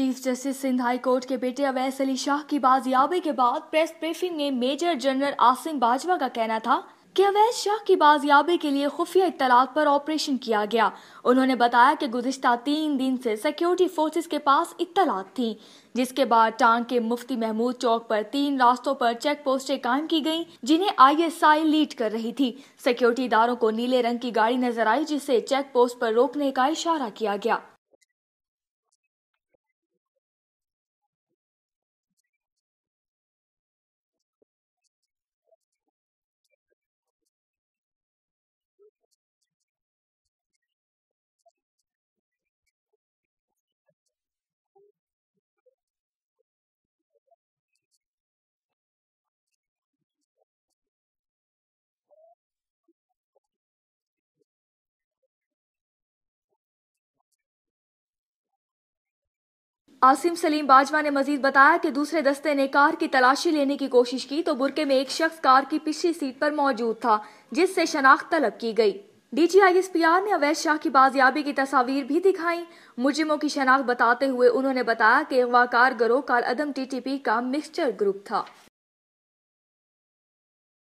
chief justice Sindh high court के बेटे अवैस अली शाह की बाजियाबी के बाद प्रेस ब्रीफिंग में मेजर जनरल आसिम बाजवा का कहना था कि अवैध शाह की बाजियाबी के लिए खुफिया इतलात पर ऑपरेशन किया गया उन्होंने बताया कि गुजशत तीन दिन से सिक्योरिटी फोर्सेस के पास इतलात थी जिसके बाद टांग के मुफ्ती महमूद चौक पर तीन रास्तों पर चेक पोस्टें कायम की गईं जिन्हें आईएसआई लीड कर रही थी सिक्योरिटी इदारों को नीले रंग की गाड़ी नजर आई जिसे चेक पोस्ट पर रोकने का इशारा किया गया आसिम सलीम बाजवा ने मजीद बताया कि दूसरे दस्ते ने कार की तलाशी लेने की कोशिश की तो बुरके में एक शख्स कार की पिछली सीट पर मौजूद था जिससे शनाख्त तलब की गई पी आर ने अवैध शाह की बाजियाबी की तस्वीर भी दिखाई मुजरिमों की शनाख्त बताते हुए उन्होंने बताया कि अगवाकार गरोह काल अदम पी का मिक्सचर ग्रुप था